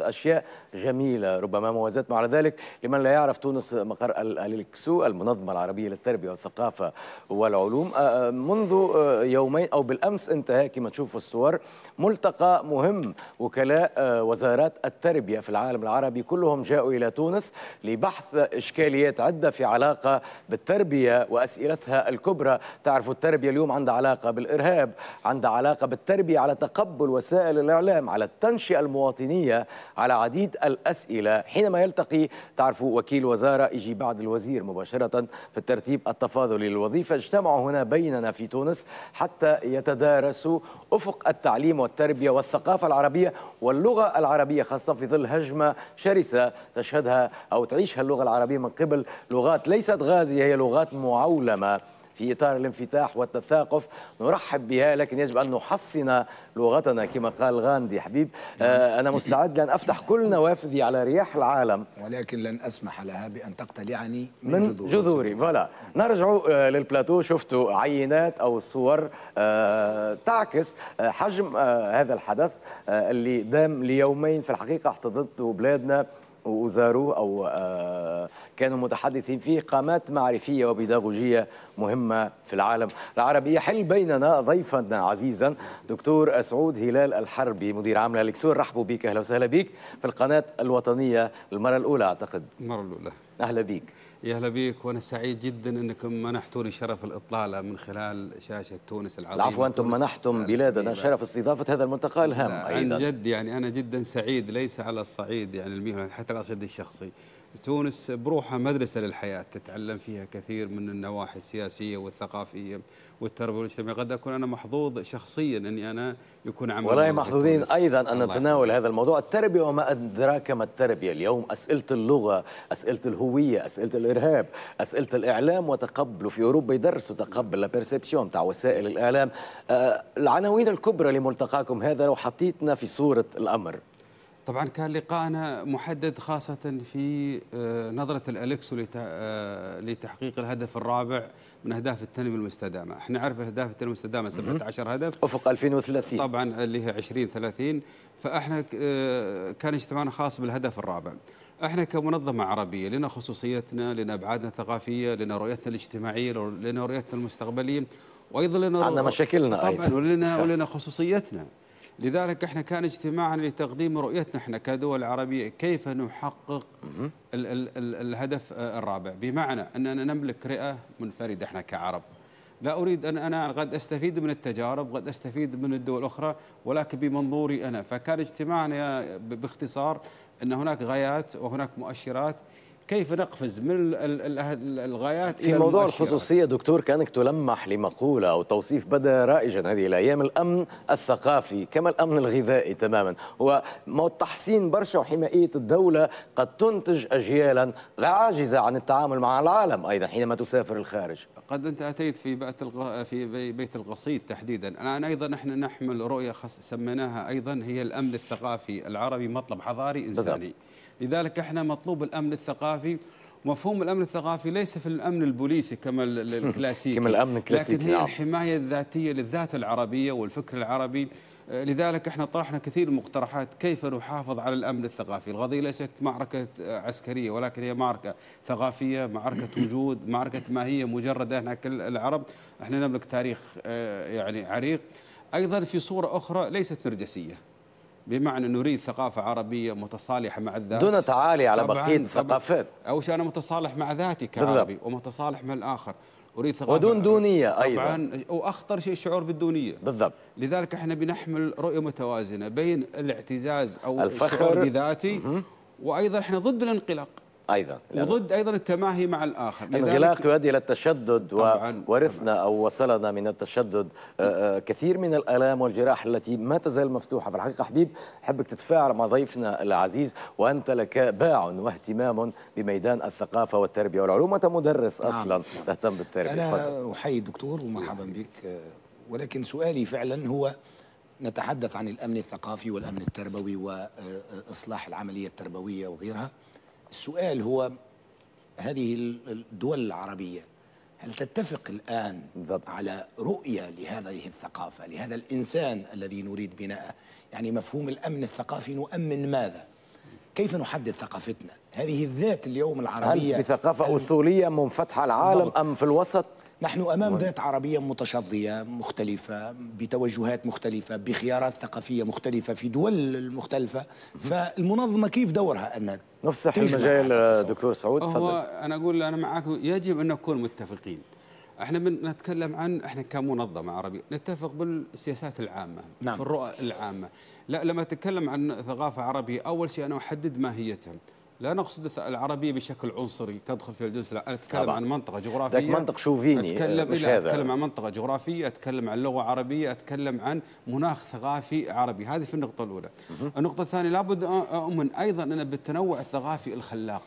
أشياء جميلة ربما موازات مع ذلك لمن لا يعرف تونس مقر الكسو المنظمة العربية للتربية والثقافة والعلوم منذ يومين أو بالأمس انتهى كما تشوف الصور ملتقى مهم وكلاء وزارات التربية في العالم العربي كلهم جاءوا إلى تونس لبحث إشكاليات عدة في علاقة بالتربية وأسئلتها الكبرى تعرفوا التربية اليوم عندها علاقة بالإرهاب عندها علاقة بالتربية على تقبل وسائل الإعلام على التنشئة المواطنية على عديد الأسئلة حينما يلتقي تعرفوا وكيل وزارة يجي بعد الوزير مباشرة في الترتيب التفاضلي للوظيفة اجتمعوا هنا بيننا في تونس حتى يتدارسوا أفق التعليم والتربية والثقافة العربية واللغة العربية خاصة في ظل هجمة شرسة تشهدها أو تعيشها اللغة العربية من قبل لغات ليست غازية هي لغات معولمة في إطار الانفتاح والتثاقف نرحب بها لكن يجب أن نحصن لغتنا كما قال غاندي حبيب آه، نعم. أنا مستعد لأن أفتح كل نوافذي على رياح العالم ولكن لن أسمح لها بأن تقتلعني من, من جذوري, جذوري. فلا نرجع آه، للبلاتو شفتوا عينات أو صور آه، تعكس حجم هذا الحدث اللي دام ليومين في الحقيقة احتضنته بلادنا وزاروه أو آه، كانوا متحدثين فيه قامات معرفية وبيداغوجية مهمة في العالم العربي يحل بيننا ضيفا عزيزا دكتور سعود هلال الحربي مدير عام للكسور رحبوا بك أهلا وسهلا بك في القناة الوطنية المرة الأولى أعتقد المرة الأولى أهلا بيك يا اهلا بيك وانا سعيد جدا انكم منحتوني شرف الاطلاله من خلال شاشه تونس العظيمه العفو انتم منحتم بلادنا شرف استضافه هذا الملتقى الهام ايضا عن جد يعني انا جدا سعيد ليس على الصعيد يعني المهني حتى على الصعيد الشخصي تونس بروحها مدرسة للحياة تتعلم فيها كثير من النواحي السياسية والثقافية والتربية والاجتماعية قد أكون أنا محظوظ شخصيا أني أنا يكون عملي والله محظوظين أيضا أن نتناول هذا الموضوع التربية وما أدراك ما التربية اليوم أسئلة اللغة أسئلة الهوية أسئلة الإرهاب أسئلة الإعلام وتقبله في أوروبا يدرسوا تقبل لابيرسبسيون تاع وسائل الإعلام آه، العناوين الكبرى لملتقاكم هذا لو حطيتنا في صورة الأمر طبعا كان لقائنا محدد خاصة في آه، نظرة الألكسو آه، لتحقيق الهدف الرابع من أهداف التنمية المستدامة احنا عرف أهداف التنمية المستدامة 17 هدف أفق 2030 طبعا اللي هي 2030 فاحنا آه، كان اجتماعنا خاص بالهدف الرابع احنا كمنظمه عربيه لنا خصوصيتنا لنا ابعادنا الثقافيه لنا رؤيتنا الاجتماعيه لنا رؤيتنا المستقبليه وايضا لنا عندنا مشاكلنا طبعا أيضا. ولنا ولنا خصوصيتنا لذلك احنا كان اجتماعنا لتقديم رؤيتنا احنا كدول عربيه كيف نحقق ال ال ال الهدف الرابع بمعنى اننا نملك رئه منفرده احنا كعرب لا اريد ان انا قد استفيد من التجارب قد استفيد من الدول الاخرى ولكن بمنظوري انا فكان اجتماعنا باختصار ان هناك غايات وهناك مؤشرات كيف نقفز من الغايات في إلى موضوع الخصوصية دكتور كأنك تلمح لمقولة أو توصيف بدا رائجا هذه الأيام الأمن الثقافي كما الأمن الغذائي تماما هو تحسين برشا وحماية الدولة قد تنتج أجيالا عاجزة عن التعامل مع العالم أيضا حينما تسافر الخارج قد أنت أتيت في بيت الغ... في بيت القصيد تحديدا الآن أيضا نحن نحمل رؤية خص... سميناها أيضا هي الأمن الثقافي العربي مطلب حضاري إنساني بالضبط. لذلك احنا مطلوب الامن الثقافي مفهوم الامن الثقافي ليس في الامن البوليسي كما الكلاسيكي كما الامن الكلاسيكي لكن هي نعم. الحمايه الذاتيه للذات العربيه والفكر العربي آه، لذلك احنا طرحنا كثير من المقترحات كيف نحافظ على الامن الثقافي، القضيه ليست معركه عسكريه ولكن هي معركه ثقافيه، معركه وجود، معركه ما هي مجرده احنا كل العرب احنا نملك تاريخ آه، يعني عريق، ايضا في صوره اخرى ليست نرجسيه، بمعنى نريد ثقافة عربية متصالحة مع الذات دون تعالي على بقية ثقافات أول شيء أنا متصالح مع ذاتي كعربي بالضبط. ومتصالح مع الآخر أريد ثقافة ودون دونية طبعاً أيضا وأخطر شيء الشعور بالدونية بالضبط لذلك احنا بنحمل رؤية متوازنة بين الاعتزاز أو الفخر. الشعور بذاتي وأيضا احنا ضد الانقلاق ايضا وضد ايضا التماهي مع الاخر الانغلاق يؤدي الى التشدد طبعاً وورثنا او وصلنا من التشدد آه، آه، كثير من الالام والجراح التي ما تزال مفتوحه في الحقيقه حبيب حبك تتفاعل مع ضيفنا العزيز وانت لك باع واهتمام بميدان الثقافه والتربيه والعلوم وانت مدرس نعم. اصلا تهتم بالتربيه انا احيي الدكتور ومرحبا بك ولكن سؤالي فعلا هو نتحدث عن الامن الثقافي والامن التربوي واصلاح العمليه التربويه وغيرها السؤال هو هذه الدول العربية هل تتفق الآن بالضبط. على رؤية لهذه الثقافة لهذا الإنسان الذي نريد بناءه يعني مفهوم الأمن الثقافي نؤمن ماذا كيف نحدد ثقافتنا هذه الذات اليوم العربية هل بثقافة أصولية منفتحة العالم بالضبط. أم في الوسط نحن أمام ذات عربية متشظية مختلفة بتوجهات مختلفة بخيارات ثقافية مختلفة في دول مختلفة فالمنظمة كيف دورها أن نفسح المجال دكتور سعود هو أنا أقول أنا معك يجب أن نكون متفقين احنا من نتكلم عن احنا كمنظمه عربيه نتفق بالسياسات العامه نعم. في الرؤى العامه لا لما اتكلم عن ثقافه عربيه اول شيء انا احدد ماهيتها لا نقصد العربيه بشكل عنصري تدخل في الجنس لا انا اتكلم طبعا. عن منطقه جغرافيه لك منطق شوفيني اتكلم مش هذا. اتكلم عن منطقه جغرافيه اتكلم عن لغه عربيه اتكلم عن مناخ ثقافي عربي هذه في النقطه الاولى النقطه الثانيه لابد اؤمن ايضا انا بالتنوع الثقافي الخلاق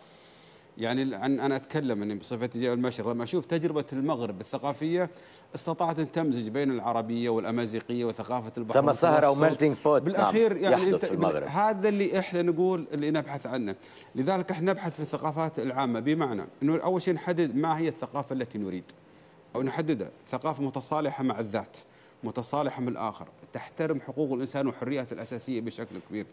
يعني عن انا اتكلم اني بصفتي جاي المشرق لما اشوف تجربه المغرب الثقافيه استطاعت ان تمزج بين العربيه والامازيغيه وثقافه البحر ثم او ميلتنج نعم، بوت بالاخير نعم يعني يحدث في المغرب هذا اللي احنا نقول اللي نبحث عنه لذلك احنا نبحث في الثقافات العامه بمعنى انه اول شيء نحدد ما هي الثقافه التي نريد او نحددها ثقافه متصالحه مع الذات متصالحه من الاخر تحترم حقوق الانسان وحرياته الاساسيه بشكل كبير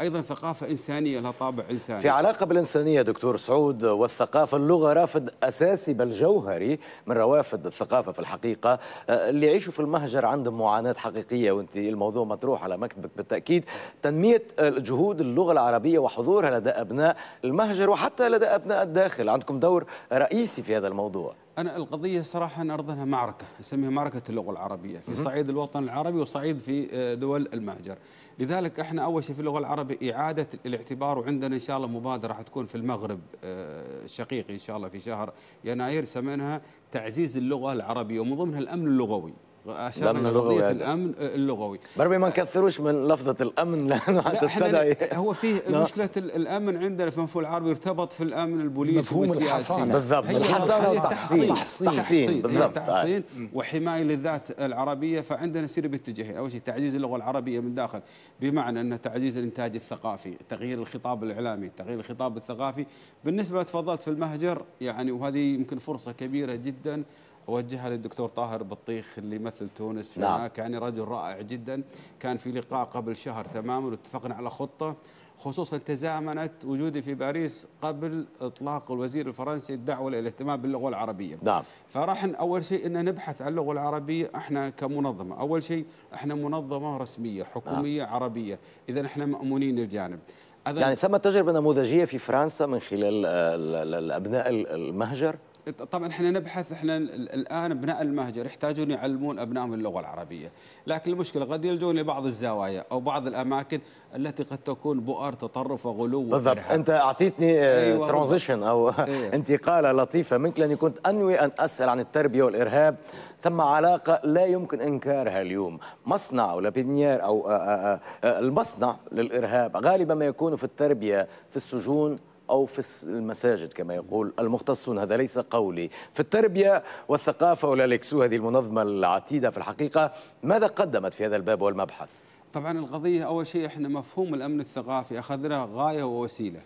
ايضا ثقافه انسانيه لها طابع انساني في علاقه بالانسانيه دكتور سعود والثقافه اللغه رافد اساسي بل جوهري من روافد الثقافه في الحقيقه آه، اللي يعيشوا في المهجر عندهم معاناه حقيقيه وانت الموضوع مطروح على مكتبك بالتاكيد تنميه آه، جهود اللغه العربيه وحضورها لدى ابناء المهجر وحتى لدى ابناء الداخل عندكم دور رئيسي في هذا الموضوع أنا القضية صراحة أنا أرضنها معركة أسميها معركة اللغة العربية في صعيد الوطن العربي وصعيد في آه، دول المهجر لذلك احنا اول شيء في اللغه العربيه اعاده الاعتبار وعندنا ان شاء الله مبادره حتكون في المغرب الشقيق آه، ان شاء الله في شهر يناير سميناها تعزيز اللغه العربيه ومن ضمنها الامن اللغوي عشان قضيه يعني. الامن آه، اللغوي بربي ما نكثروش من لفظه الامن لانه تستدعي هو فيه مشكله الامن عندنا في المفهوم العربي يرتبط في الامن البوليسي والسياسي بالضبط الحصانه والتحصين تحصين, تحصين. تحصين, بالضبط طيب. تحصين وحمايه للذات العربيه فعندنا نسير باتجاهين اول شيء تعزيز اللغه العربيه من داخل بمعنى ان تعزيز الانتاج الثقافي تغيير الخطاب الاعلامي تغيير الخطاب الثقافي بالنسبه تفضلت في المهجر يعني وهذه يمكن فرصه كبيره جدا اوجهها للدكتور طاهر بطيخ اللي يمثل تونس في نعم. هناك يعني رجل رائع جدا كان في لقاء قبل شهر تماما واتفقنا على خطه خصوصا تزامنت وجودي في باريس قبل اطلاق الوزير الفرنسي الدعوه للاهتمام باللغه العربيه. نعم. فراح اول شيء ان نبحث عن اللغه العربيه احنا كمنظمه، اول شيء احنا منظمه رسميه نعم. حكوميه نعم. عربيه، اذا احنا مامونين الجانب. يعني ثم تجربه نموذجيه في فرنسا من خلال آه، الابناء المهجر طبعا احنا نبحث احنا الان ابناء المهجر يحتاجون يعلمون ابنائهم اللغه العربيه، لكن المشكله قد يلجون لبعض الزوايا او بعض الاماكن التي قد تكون بؤر تطرف وغلو بالضبط انت اعطيتني آه، أيوة ترانزيشن او أيوة. انتقاله لطيفه منك لاني كنت انوي ان اسال عن التربيه والارهاب ثم علاقه لا يمكن انكارها اليوم، مصنع او لابينيير آه، او آه، المصنع للارهاب غالبا ما يكون في التربيه في السجون أو في المساجد كما يقول المختصون هذا ليس قولي في التربية والثقافة ولالكسو هذه المنظمة العتيدة في الحقيقة ماذا قدمت في هذا الباب والمبحث؟ طبعا القضية أول شيء احنا مفهوم الأمن الثقافي أخذناه غاية ووسيلة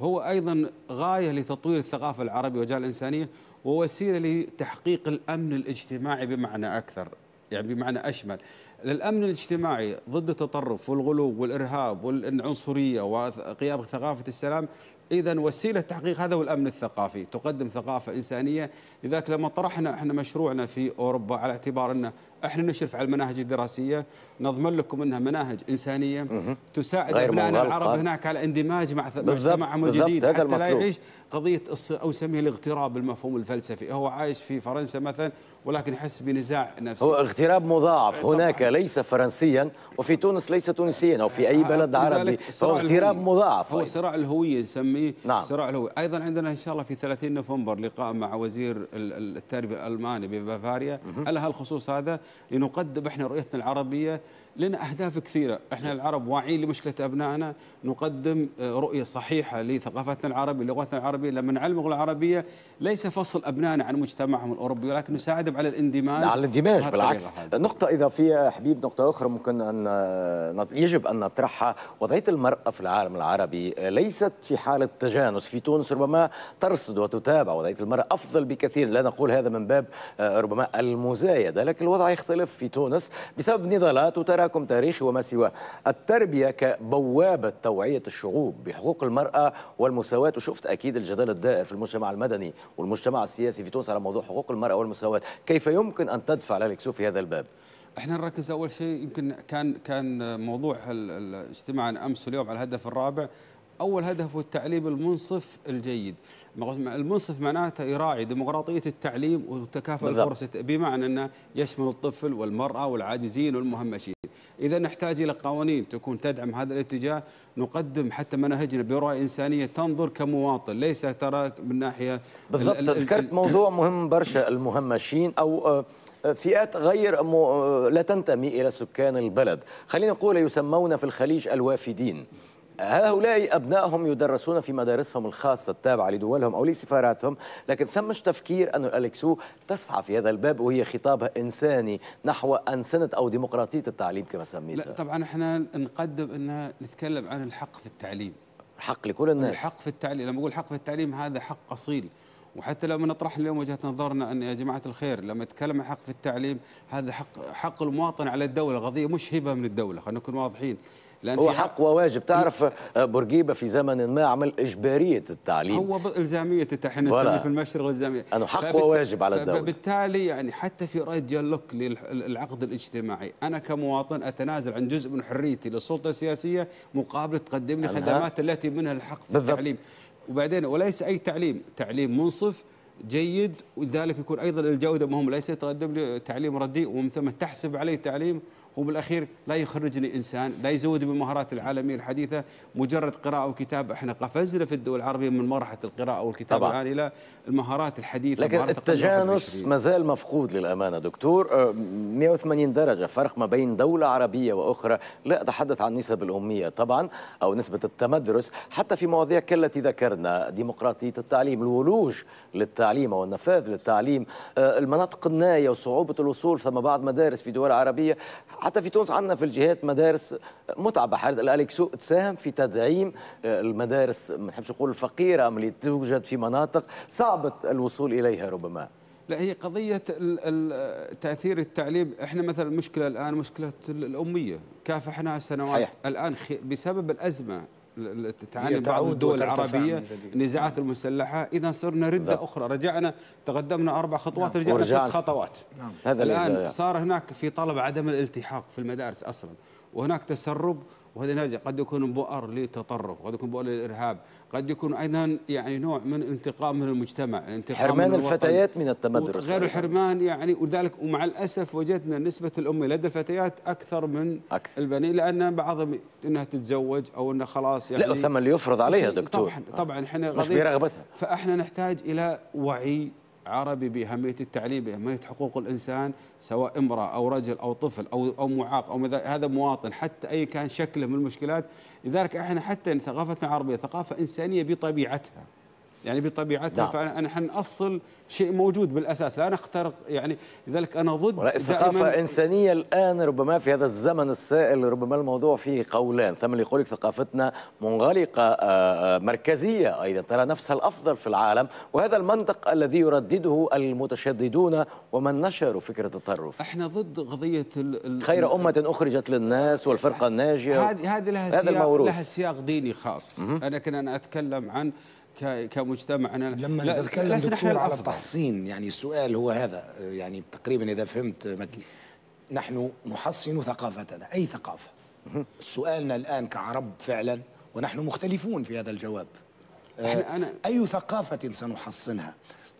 هو أيضا غاية لتطوير الثقافة العربية وجال الإنسانية ووسيلة لتحقيق الأمن الاجتماعي بمعنى أكثر يعني بمعنى أشمل الأمن الاجتماعي ضد التطرف والغلو والإرهاب والعنصرية وقيام ثقافة السلام إذا وسيلة تحقيق هذا هو الأمن الثقافي تقدم ثقافة إنسانية لذلك لما طرحنا إحنا مشروعنا في أوروبا على اعتبار ان إحنا نشرف على المناهج الدراسية نضمن لكم أنها مناهج إنسانية تساعد أبنائنا العرب طيب. هناك على اندماج مع مجتمعهم الجديد حتى لا يعيش قضية أو سميه الاغتراب المفهوم الفلسفي هو عايش في فرنسا مثلا ولكن يحس بنزاع نفسي هو اغتراب مضاعف هناك طبعاً. ليس فرنسيا وفي تونس ليس تونسيا او في اي بلد عربي هو اغتراب مضاعف هو صراع الهويه نسميه نعم. صراع الهويه ايضا عندنا ان شاء الله في 30 نوفمبر لقاء مع وزير التربيه الالماني ببافاريا على هالخصوص هذا لنقدم احنا رؤيتنا العربيه لنا أهداف كثيرة إحنا العرب واعيين لمشكلة أبنائنا نقدم آه، رؤية صحيحة لثقافتنا العربية لغتنا العربية لما نعلم اللغة العربية ليس فصل أبنائنا عن مجتمعهم الأوروبي ولكن نساعدهم على الاندماج على الاندماج بالعكس نقطة إضافية آه، حبيب نقطة أخرى ممكن أن آه، يجب أن نطرحها وضعية المرأة في العالم العربي ليست في حالة تجانس في تونس ربما ترصد وتتابع وضعية المرأة أفضل بكثير لا نقول هذا من باب ربما المزايدة لكن الوضع يختلف في تونس بسبب نضالات وترى تراكم تاريخي وما سواه التربية كبوابة توعية الشعوب بحقوق المرأة والمساواة وشفت أكيد الجدال الدائر في المجتمع المدني والمجتمع السياسي في تونس على موضوع حقوق المرأة والمساواة كيف يمكن أن تدفع لالكسو في هذا الباب؟ احنا نركز اول شيء يمكن كان كان موضوع اجتماعنا امس واليوم على الهدف الرابع اول هدف هو التعليم المنصف الجيد المنصف معناته يراعي ديمقراطيه التعليم وتكافؤ الفرص بمعنى انه يشمل الطفل والمراه والعاجزين والمهمشين إذا نحتاج إلى قوانين تكون تدعم هذا الاتجاه نقدم حتى مناهجنا برؤية إنسانية تنظر كمواطن ليس ترى من ناحية بالضبط ذكرت موضوع مهم برشا المهمشين أو آه، آه، فئات غير م... آه، لا تنتمي إلى سكان البلد خلينا نقول يسمون في الخليج الوافدين هؤلاء أبنائهم يدرسون في مدارسهم الخاصة التابعة لدولهم أو لسفاراتهم لكن ثمش تفكير أن الأليكسو تسعى في هذا الباب وهي خطابها إنساني نحو أنسنة أو ديمقراطية التعليم كما سميتها لا طبعا احنا نقدم أن نتكلم عن الحق في التعليم حق لكل الناس الحق في التعليم لما أقول حق في التعليم هذا حق أصيل وحتى لما نطرح اليوم وجهه نظرنا ان يا جماعه الخير لما نتكلم عن حق في التعليم هذا حق حق المواطن على الدوله قضيه هبة من الدوله خلينا نكون واضحين لأن هو حق وواجب تعرف آه، بورقيبه في زمن ما عمل اجباريه التعليم هو الزاميه احنا نسميه في المشرق الزاميه انه حق فبت... وواجب على الدوله فبالتالي يعني حتى في رأي لوك للعقد الاجتماعي انا كمواطن اتنازل عن جزء من حريتي للسلطه السياسيه مقابل تقدم لي خدمات التي منها الحق في بالضبط. التعليم وبعدين وليس اي تعليم تعليم منصف جيد ولذلك يكون ايضا الجوده مهم ليس يتقدم لي تعليم رديء ومن ثم تحسب عليه تعليم وبالاخير لا يخرجني انسان لا يزود بالمهارات العالميه الحديثه مجرد قراءه وكتاب احنا قفزنا في الدول العربيه من مرحله القراءه والكتابه طبعاً. الى المهارات الحديثه لكن التجانس مازال مفقود للامانه دكتور 180 أه، درجه فرق ما بين دوله عربيه واخرى لا اتحدث عن نسب الاميه طبعا او نسبه التمدرس حتى في مواضيع كالتي ذكرنا ديمقراطيه التعليم الولوج للتعليم او النفاذ للتعليم أه، المناطق النائيه وصعوبه الوصول فما بعض مدارس في دول عربيه حتى في تونس عندنا في الجهات مدارس متعبه حارث الاليكسو تساهم في تدعيم آه، المدارس ما نحبش نقول الفقيره اللي توجد في مناطق صعبه الوصول اليها ربما لا هي قضية تأثير التعليم احنا مثلا المشكلة الآن مشكلة الأمية كافحناها سنوات صحيح. الآن بسبب الأزمة تعاني بعض الدول العربية النزاعات المسلحة إذا صرنا ردة ده. أخرى رجعنا تقدمنا أربع خطوات نعم. رجعنا ست خطوات نعم. هذا الآن صار هناك في طلب عدم الالتحاق في المدارس أصلا وهناك تسرب وهذا نرجع قد يكون بؤر للتطرف قد يكون بؤر للارهاب قد يكون ايضا يعني نوع من الانتقام من المجتمع الانتقام يعني حرمان من الفتيات من التمدرس غير الحرمان يعني ولذلك ومع الاسف وجدنا نسبه الامه لدى الفتيات اكثر من أكثر. البنين لان بعضهم انها تتزوج او انه خلاص يعني لا ثم اللي يفرض عليها دكتور طبعا طبعا احنا مش برغبتها فاحنا نحتاج الى وعي عربي بأهمية التعليم بأهمية حقوق الإنسان سواء امرأة أو رجل أو طفل أو أو معاق أو هذا مواطن حتى أي كان شكله من المشكلات لذلك احنا حتى ثقافتنا العربية ثقافة إنسانية بطبيعتها يعني بطبيعتها نعم. فانا حنأصل شيء موجود بالاساس لا نخترق يعني لذلك انا ضد ثقافه انسانيه الان ربما في هذا الزمن السائل ربما الموضوع فيه قولان ثم اللي يقول لك ثقافتنا منغلقه آه، آه، مركزيه ايضا ترى نفسها الافضل في العالم وهذا المنطق الذي يردده المتشددون ومن نشروا فكره التطرف احنا ضد قضيه خير امه اخرجت للناس والفرقه الناجيه هذه هذه لها سياق لها سياق ديني خاص انا كنا أنا اتكلم عن كمجتمعنا لما لا نتكلم دكتور على التحصين يعني السؤال هو هذا يعني تقريبا اذا فهمت نحن نحصن ثقافتنا اي ثقافه سؤالنا الان كعرب فعلا ونحن مختلفون في هذا الجواب أنا أي ثقافه سنحصنها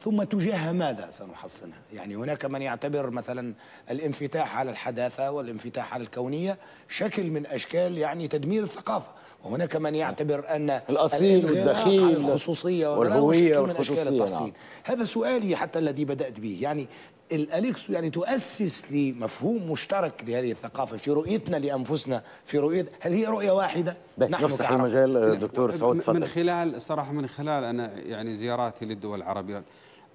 ثم تجاه ماذا سنحصنها يعني هناك من يعتبر مثلا الانفتاح على الحداثة والانفتاح على الكونية شكل من أشكال يعني تدمير الثقافة وهناك من يعتبر أن الأصيل والدخيل على الخصوصية والهوية شكل من أشكال التحصين نعم. هذا سؤالي حتى الذي بدأت به يعني الاليكس يعني تؤسس لمفهوم مشترك لهذه الثقافه في رؤيتنا لانفسنا في رؤيه هل هي رؤيه واحده نحن نفتح المجال دكتور سعود تفضل من خلال صراحه من خلال انا يعني زياراتي للدول العربيه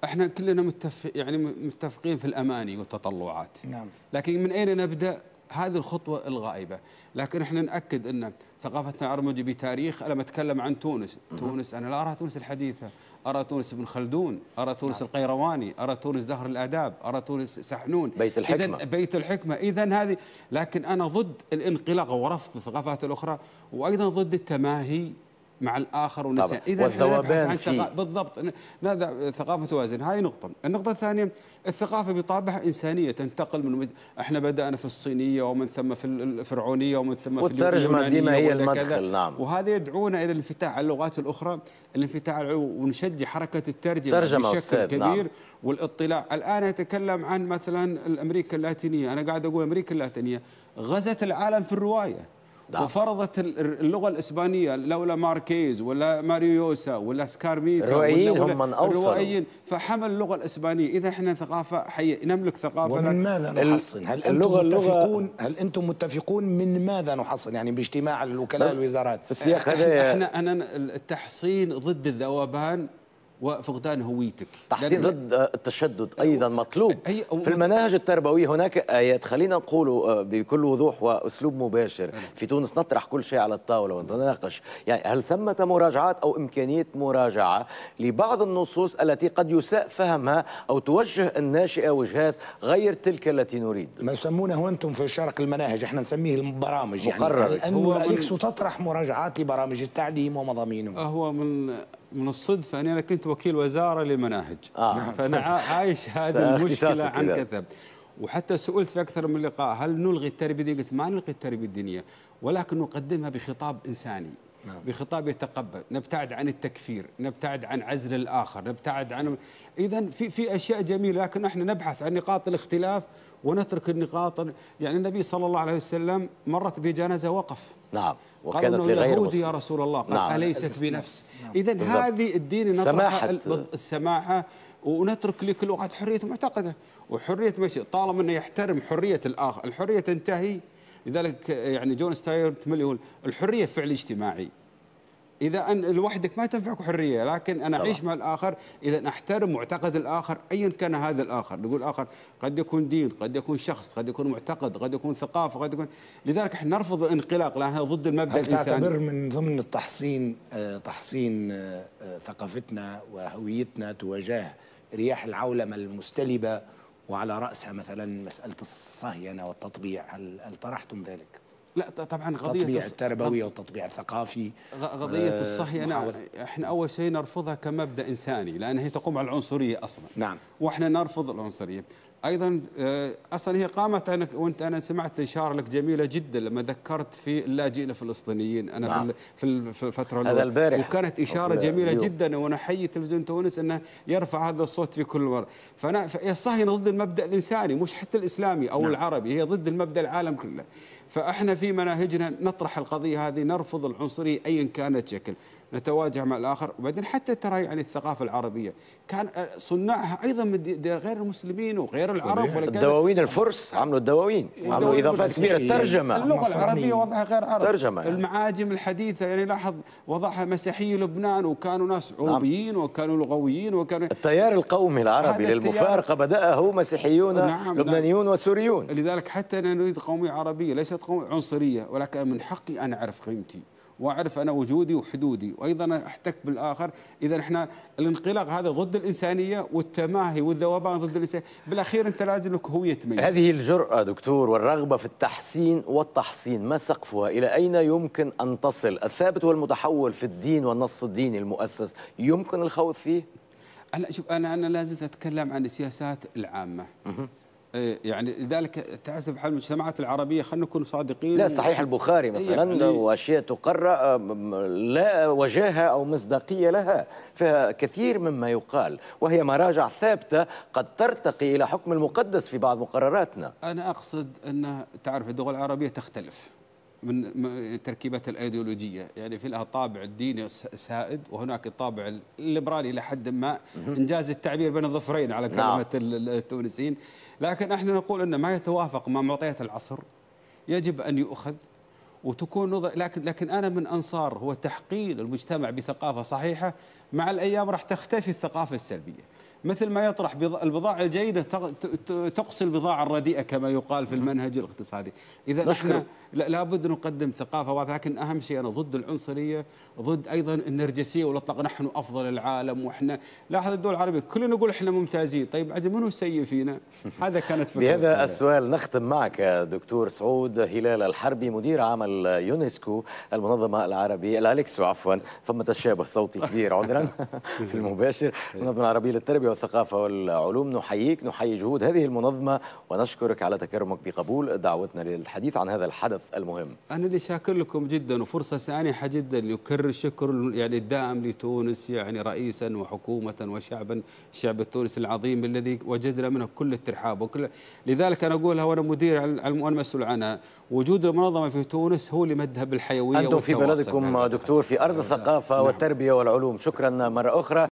احنا كلنا متفق يعني متفقين في الاماني والتطلعات نعم لكن من اين نبدا هذه الخطوه الغائبه لكن احنا ناكد ان ثقافتنا ارمجي بتاريخ انا بتكلم عن تونس مم. تونس انا لا اراها تونس الحديثه أرى تونس ابن خلدون أرى تونس نعم. القيرواني أرى تونس زهر الآداب أرى تونس سحنون بيت الحكمة إذن بيت الحكمة إذا هذه لكن أنا ضد الانقلاق ورفض الثقافات الأخرى وأيضا ضد التماهي مع الاخر ونساء اذا والذوبان ثقا... بالضبط نضع ثقافه توازن هاي نقطه النقطه الثانيه الثقافه بطابعها انسانيه تنتقل من مد... احنا بدانا في الصينيه ومن ثم في الفرعونيه ومن ثم في الترجمه ديما هي المدخل نعم وهذا يدعونا الى الانفتاح على اللغات الاخرى الانفتاح على ونشجع حركه الترجمه ترجمة بشكل أستاذ. نعم. كبير نعم. والاطلاع الان اتكلم عن مثلا امريكا اللاتينيه انا قاعد اقول امريكا اللاتينيه غزت العالم في الروايه نعم. وفرضت اللغه الاسبانيه لولا ماركيز ولا ماريوسا ولا سكارميتا الروائيين هم من اوصلوا الروائيين فحمل اللغه الاسبانيه اذا احنا ثقافه حيه نملك ثقافه ومن ماذا نحصن هل انتم اللغة متفقون اللغة هل انتم متفقون من ماذا نحصن يعني باجتماع الوكلاء الوزارات في السياق هذا احنا انا التحصين ضد الذوبان وفقدان هويتك تحسين ضد التشدد أيوة. ايضا مطلوب أيوة. في المناهج التربويه هناك ايات خلينا نقول آه، بكل وضوح واسلوب مباشر أيوة. في تونس نطرح كل شيء على الطاوله ونتناقش يعني هل ثمه مراجعات او امكانيه مراجعه لبعض النصوص التي قد يساء فهمها او توجه الناشئه وجهات غير تلك التي نريد ما يسمونه انتم في الشرق المناهج احنا نسميه البرامج يعني مقرر يعني انه من... تطرح مراجعات لبرامج التعليم ومضامينه هو من من الصدفة أني أنا كنت وكيل وزارة للمناهج آه. فأنا عايش هذه المشكلة عن كثب وحتى سئلت في أكثر من لقاء هل نلغي التربية الدينية؟ قلت ما نلغي التربية الدينية ولكن نقدمها بخطاب إنساني نعم. بخطاب يتقبل نبتعد عن التكفير نبتعد عن عزل الآخر نبتعد عن إذا في في أشياء جميلة لكن نحن نبحث عن نقاط الاختلاف ونترك النقاط يعني النبي صلى الله عليه وسلم مرت بجنازة وقف نعم وكانت قالوا لغير يهودي يا رسول الله قال نعم. أليست بنفس نعم. نعم. إذا هذه الدين نطرح السماحة ونترك لكل واحد حرية معتقده وحرية مشي طالما أنه يحترم حرية الآخر الحرية تنتهي لذلك يعني جون ستاير يقول الحرية فعل اجتماعي اذا ان لوحدك ما تنفعك حريه لكن انا اعيش مع الاخر اذا احترم معتقد الاخر ايا كان هذا الاخر نقول اخر قد يكون دين قد يكون شخص قد يكون معتقد قد يكون ثقافه قد يكون لذلك احنا نرفض الانقلاق لانه ضد المبدا الانساني تعتبر من ضمن التحصين آه، تحصين آه، ثقافتنا وهويتنا تواجه رياح العولمه المستلبه وعلى راسها مثلا مساله الصهينه والتطبيع هل, هل طرحتم ذلك لا طبعا قضية التطبيع التربوي والتطبيع الثقافي قضية الصهيونة آه، نعم احنا اول شيء نرفضها كمبدا انساني لان هي تقوم على العنصرية اصلا نعم واحنا نرفض العنصرية ايضا آه، اصلا هي قامت انا وانت انا سمعت اشاره لك جميله جدا لما ذكرت في اللاجئين الفلسطينيين انا نعم. في, الفتره هذا البارح وكانت اشاره جميله اليوم. جدا وانا احيي تلفزيون تونس انه يرفع هذا الصوت في كل مره فانا الصهيونه ضد المبدا الانساني مش حتى الاسلامي او نعم. العربي هي ضد المبدا العالم كله فاحنا في مناهجنا نطرح القضيه هذه نرفض العنصريه ايا كانت شكل نتواجه مع الاخر وبعدين حتى ترى يعني الثقافه العربيه كان صناعها ايضا من غير المسلمين وغير العرب ولا الدواوين الفرس عملوا الدواوين عملوا اضافات كبيره الترجمه اللغه العربيه وضعها غير عربي ترجمه يعني. المعاجم الحديثه يعني لاحظ وضعها مسيحي لبنان وكانوا ناس نعم. عوبيين نعم. وكانوا لغويين وكانوا التيار القومي العربي للمفارقه بداه مسيحيون نعم, نعم. لبنانيون نعم. وسوريون لذلك حتى نريد قوميه عربيه ليست ليست عنصرية ولكن من حقي أن أعرف قيمتي واعرف انا وجودي وحدودي وايضا احتك بالاخر اذا احنا الانقلاق هذا ضد الانسانيه والتماهي والذوبان ضد الانسانيه بالاخير انت لازم لك هويه تميز هذه الجراه دكتور والرغبه في التحسين والتحصين ما سقفها الى اين يمكن ان تصل الثابت والمتحول في الدين والنص الديني المؤسس يمكن الخوض فيه انا شوف انا انا لازلت اتكلم عن السياسات العامه إيه، يعني لذلك تعزف حال المجتمعات العربية خلينا نكون صادقين لا صحيح البخاري إيه، مثلا يعني وأشياء تقرأ لا وجاهة أو مصداقية لها فيها كثير مما يقال وهي مراجع ثابتة قد ترتقي إلى حكم المقدس في بعض مقرراتنا أنا أقصد أن تعرف الدول العربية تختلف من تركيبات الأيديولوجية يعني في لها طابع الديني سائد وهناك الطابع الليبرالي إلى حد ما إنجاز التعبير بين الظفرين على نعم. كلمة التونسيين لكن احنا نقول أن ما يتوافق مع معطيات العصر يجب أن يؤخذ وتكون نظر لكن لكن انا من انصار هو تحقيل المجتمع بثقافه صحيحه مع الايام راح تختفي الثقافه السلبيه مثل ما يطرح البضاعة الجيدة تقصي البضاعة الرديئة كما يقال في المنهج الاقتصادي إذا نحن لابد نقدم ثقافة واضحة لكن أهم شيء أنا ضد العنصرية ضد أيضا النرجسية ولطق نحن أفضل العالم وإحنا لاحظ الدول العربية كلنا نقول إحنا ممتازين طيب عجل منو سيء السيء فينا هذا كانت فكرة بهذا السؤال نختم معك دكتور سعود هلال الحربي مدير عام اليونسكو المنظمة العربية الأليكسو عفوا ثم تشابه صوتي كبير عذرا في المباشر المنظمة العربية للتربية التربية والثقافة والعلوم نحييك نحيي جهود هذه المنظمة ونشكرك على تكرمك بقبول دعوتنا للحديث عن هذا الحدث المهم أنا اللي شاكر لكم جدا وفرصة سانحة جدا يكرر الشكر يعني الدائم لتونس يعني رئيسا وحكومة وشعبا الشعب التونسي العظيم الذي وجدنا منه كل الترحاب وكل لذلك أنا أقولها وأنا مدير وأنا مسؤول عنها وجود المنظمة في تونس هو اللي مدها بالحيوية أنتم في بلدكم دكتور في أرض الثقافة نعم. والتربية والعلوم شكرا مرة أخرى